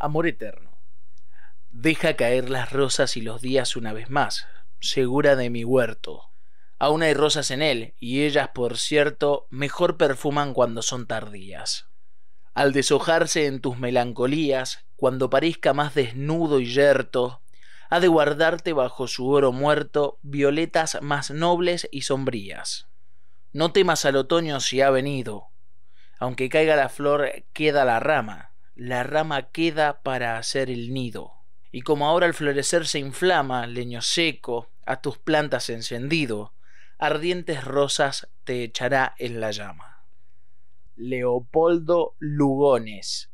amor eterno. Deja caer las rosas y los días una vez más, segura de mi huerto. Aún hay rosas en él, y ellas, por cierto, mejor perfuman cuando son tardías. Al deshojarse en tus melancolías, cuando parezca más desnudo y yerto, ha de guardarte bajo su oro muerto violetas más nobles y sombrías. No temas al otoño si ha venido, aunque caiga la flor, queda la rama la rama queda para hacer el nido. Y como ahora al florecer se inflama, leño seco, a tus plantas encendido, ardientes rosas te echará en la llama. Leopoldo Lugones,